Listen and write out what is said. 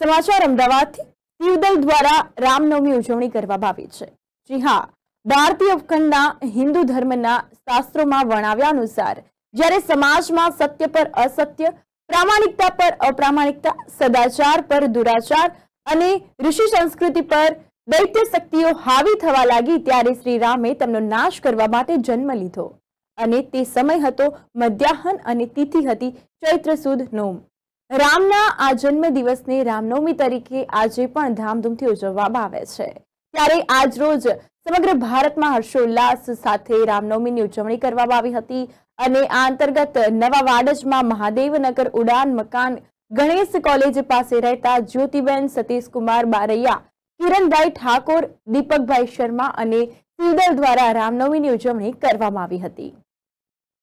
સમાચાર અમદાવાદથી તીવદલ દ્વારા રામનવમી ઉજવણી કરવામાં આવી છે જી હા ભારતીય ઉપખંડના હિન્દુ ધર્મના શાસ્ત્રોમાં વર્ણવ્યા અનુસાર જ્યારે સમાજમાં સત્ય પર અસત્ય પ્રામાણિકતા પર અપ્રામાણિકતા સદાચાર પર દુરાચાર અને ઋષિ સંસ્કૃતિ પર દૈત્ય શક્તિઓ હાવી થવા લાગી ત્યારે શ્રી રામે તેમનો નાશ કરવા માટે જન્મ લીધો અને તે સમય હતો મધ્યાહન અને તિથિ હતી ચૈત્ર સુદ નોમ રામના આ જન્મદિવસને રામનવમી તરીકે આજે પણ ધામધૂમથી ઉજવવામાં આવે છે ત્યારે આજ રોજ સમગ્ર ભારતમાં હર્ષોલ્લાસ સાથે રામનવમીની ઉજવણી કરવામાં આવી હતી અને આ અંતર્ગત નવા વાડજમાં મહાદેવનગર ઉડાન મકાન ગણેશ કોલેજ પાસે રહેતા જ્યોતિબેન સતીશકુમાર બારૈયા કિરણભાઈ ઠાકોર દીપકભાઈ શર્મા અને સિવદલ દ્વારા રામનવમીની ઉજવણી કરવામાં આવી હતી